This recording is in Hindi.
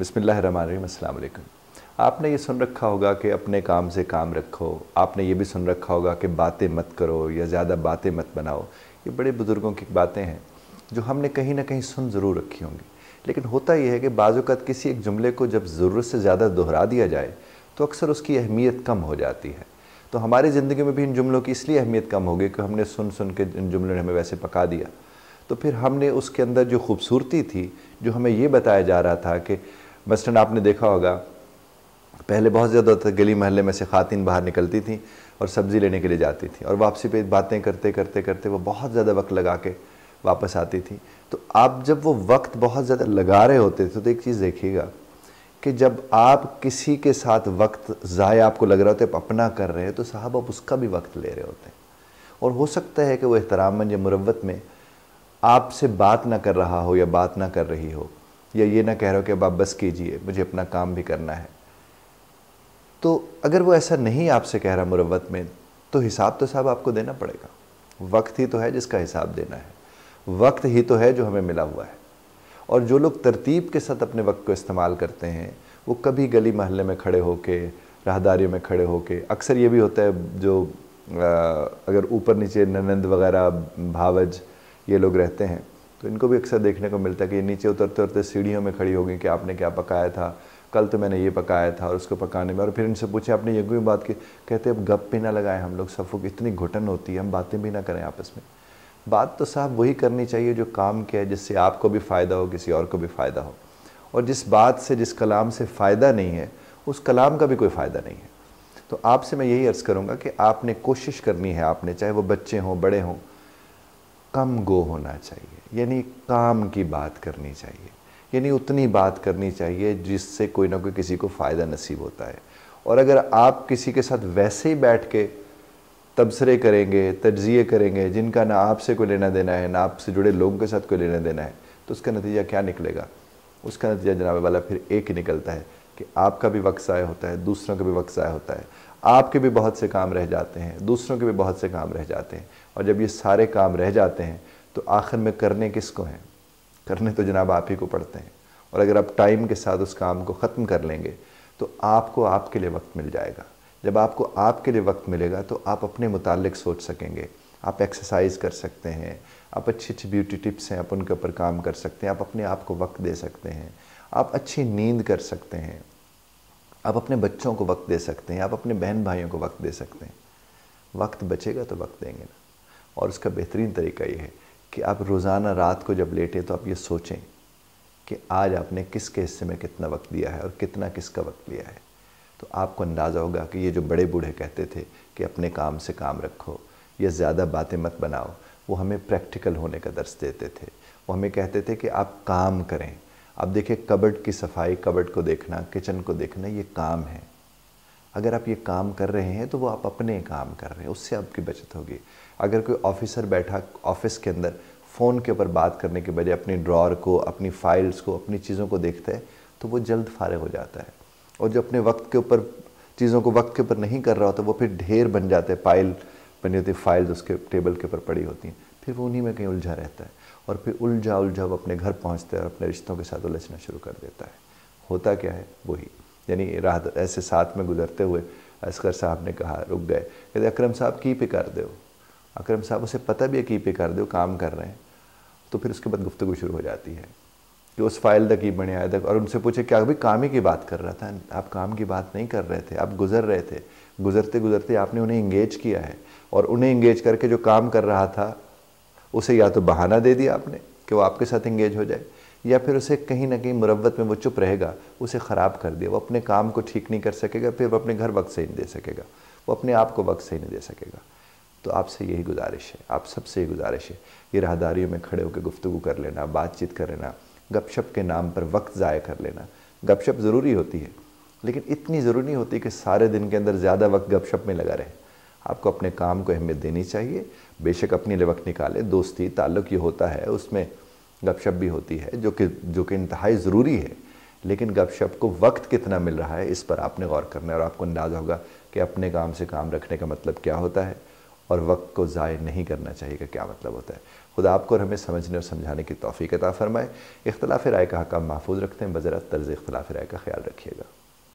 बसमिल्लाम आपने ये सुन रखा होगा कि अपने काम से काम रखो आपने ये भी सुन रखा होगा कि बातें मत करो या ज़्यादा बातें मत बनाओ ये बड़े बुज़ुर्गों की बातें हैं जो हमने कहीं ना कहीं सुन ज़रूर रखी होंगी लेकिन होता यह है कि बाज़त किसी एक जुमले को जब ज़रूरत से ज़्यादा दोहरा दिया जाए तो अक्सर उसकी अहमियत कम हो जाती है तो हमारी ज़िंदगी में भी इन जुमलों की इसलिए अहमियत कम हो गई कि हमने सुन सुन के इन जुमलों ने हमें वैसे पका दिया तो फिर हमने उसके अंदर जो खूबसूरती थी जो हमें ये बताया जा रहा था कि बस स्टैंड आपने देखा होगा पहले बहुत ज़्यादा था गली महल्ले में से खातिन बाहर निकलती थी और सब्ज़ी लेने के लिए जाती थी और वापसी पे बातें करते करते करते वो बहुत ज़्यादा वक्त लगा के वापस आती थी तो आप जब वो वक्त बहुत ज़्यादा लगा रहे होते थे तो एक चीज़ देखिएगा कि जब आप किसी के साथ वक्त ज़ाया आपको लग रहा होता है अपना कर रहे हैं तो साहब आप उसका भी वक्त ले रहे होते हैं और हो सकता है कि वह एहतराम या मुरवत में आपसे बात ना कर रहा हो या बात ना कर रही हो या ये ना कह रहे हो कि आप बस कीजिए मुझे अपना काम भी करना है तो अगर वो ऐसा नहीं आपसे कह रहा मुरवत में तो हिसाब तो साहब आपको देना पड़ेगा वक्त ही तो है जिसका हिसाब देना है वक्त ही तो है जो हमें मिला हुआ है और जो लोग तरतीब के साथ अपने वक्त को इस्तेमाल करते हैं वो कभी गली महल्ले में खड़े होके राहदारी में खड़े होके अक्सर ये भी होता है जो आ, अगर ऊपर नीचे ननंद वगैरह भावज ये लोग रहते हैं तो इनको भी अक्सर देखने को मिलता है कि नीचे उतरते उतरते सीढ़ियों में खड़ी होगी कि आपने क्या पकाया था कल तो मैंने ये पकाया था और उसको पकाने में और फिर इनसे पूछे आपने ये कोई बात की कहते अब गप भी ना लगाएं हम लोग की इतनी घुटन होती है हम बातें भी ना करें आपस में बात तो साहब वही करनी चाहिए जो काम किया है जिससे आपको भी फ़ायदा हो किसी और को भी फ़ायदा हो और जिस बात से जिस कलाम से फ़ायदा नहीं है उस कलाम का भी कोई फ़ायदा नहीं है तो आपसे मैं यही अर्ज़ करूँगा कि आपने कोशिश करनी है आपने चाहे वो बच्चे हों बड़े हों कम गो होना चाहिए यानी काम की बात करनी चाहिए यानी उतनी बात करनी चाहिए जिससे कोई ना कोई किसी को फ़ायदा नसीब होता है और अगर आप किसी के साथ वैसे ही बैठ के तबसरे करेंगे तजिए करेंगे जिनका ना आपसे कोई लेना देना है ना आपसे जुड़े लोगों के साथ कोई लेना देना है तो उसका नतीजा क्या निकलेगा उसका नतीजा जनाबे वाला फिर एक ही निकलता है कि आपका भी वक्त ज़ाया होता है दूसरों का भी वक्त ज़ाय होता है आपके भी बहुत से काम रह जाते हैं दूसरों के भी बहुत से काम रह जाते हैं और जब ये सारे काम रह जाते हैं तो आखिर में करने किसको हैं करने तो जनाब आप ही को पड़ते हैं और अगर आप टाइम के साथ उस काम को ख़त्म कर लेंगे तो आपको आपके लिए वक्त मिल जाएगा जब आपको आपके लिए वक्त मिलेगा तो आप अपने मुतालिक सोच सकेंगे आप एक्सरसाइज कर सकते हैं आप अच्छी अच्छी ब्यूटी टिप्स हैं आप उनके ऊपर काम कर सकते हैं आप अपने आप को वक्त दे सकते हैं आप अच्छी नींद कर सकते हैं आप अपने बच्चों को वक्त दे सकते हैं आप अपने बहन भाइयों को वक्त दे सकते हैं वक्त बचेगा तो वक्त देंगे ना और उसका बेहतरीन तरीका ये है कि आप रोज़ाना रात को जब लेटें तो आप ये सोचें कि आज आपने किसके हिस्से में कितना वक्त दिया है और कितना किसका वक्त लिया है तो आपको अंदाज़ा होगा कि ये जो बड़े बूढ़े कहते थे कि अपने काम से काम रखो या ज़्यादा बातें मत बनाओ वो हमें प्रैक्टिकल होने का दर्श देते थे वो हमें कहते थे कि आप काम करें आप देखिए कबड की सफाई कबड को देखना किचन को देखना ये काम है अगर आप ये काम कर रहे हैं तो वो आप अपने काम कर रहे हैं उससे आपकी बचत होगी अगर कोई ऑफिसर बैठा ऑफिस के अंदर फ़ोन के ऊपर बात करने के बजाय अपनी ड्रॉर को अपनी फाइल्स को अपनी चीज़ों को देखता है तो वो जल्द फारे हो जाता है और जो अपने वक्त के ऊपर चीज़ों को वक्त के ऊपर नहीं कर रहा होता वो फिर ढेर बन जाते हैं पाइल बनी होती फाइल्स उसके टेबल के ऊपर पड़ी होती हैं फिर वो उन्हीं में कहीं उलझा रहता है और फिर उलझा उलझा वो अपने घर पहुँचता है और अपने रिश्तों के साथ उलझना शुरू कर देता है होता क्या है वही यानी राह ऐसे साथ में गुजरते हुए असगर साहब ने कहा रुक गए कहते अक्रम साहब की पे कर दो अक्रम साहब उसे पता भी है की पे कर दो काम कर रहे हैं तो फिर उसके बाद गुफ्तु शुरू हो जाती है कि उस फाइल तक ही बने आए तक और उनसे पूछे क्या अभी काम ही की बात कर रहा था आप काम की बात नहीं कर रहे थे आप गुजर रहे थे गुजरते गुजरते आपने उन्हें इंगेज किया है और उन्हें इंगेज करके जो काम कर रहा था उसे या तो बहाना दे दिया आपने कि वो आपके साथ इंगेज हो जाए या फिर उसे कहीं ना कहीं मुरवत में वो चुप रहेगा उसे ख़राब कर दिया वो अपने काम को ठीक नहीं कर सकेगा फिर वो अपने घर वक्त सही नहीं दे सकेगा वो अपने आप को वक्त सही नहीं दे सकेगा तो आपसे यही गुजारिश है आप सबसे यही गुजारिश है ये राहदारियों में खड़े होकर गुफ्तु कर लेना बातचीत कर लेना गपशप के नाम पर वक्त ज़ाय कर लेना गपशप ज़रूरी होती है लेकिन इतनी ज़रूरी होती है कि सारे दिन के अंदर ज़्यादा वक्त गपशप में लगा रहे आपको अपने काम को अहमियत देनी चाहिए बेशक अपनी लिवक निकाले दोस्ती ताल्लुक ये होता है उसमें गपशप भी होती है जो कि जो कि इंतहाई ज़रूरी है लेकिन गपशप को वक्त कितना मिल रहा है इस पर आपने गौर करना है और आपको अंदाज़ा होगा कि अपने काम से काम रखने का मतलब क्या होता है और वक्त को ज़ाय नहीं करना चाहिए का क्या मतलब होता है खुदा आपको और हमें समझने और समझाने की तोफ़ी फ़रमाए इख्तलाफ राय का हकाम महफूज रखते हैं बज़रा तर्ज इख्तलाफ राय का ख्याल रखिएगा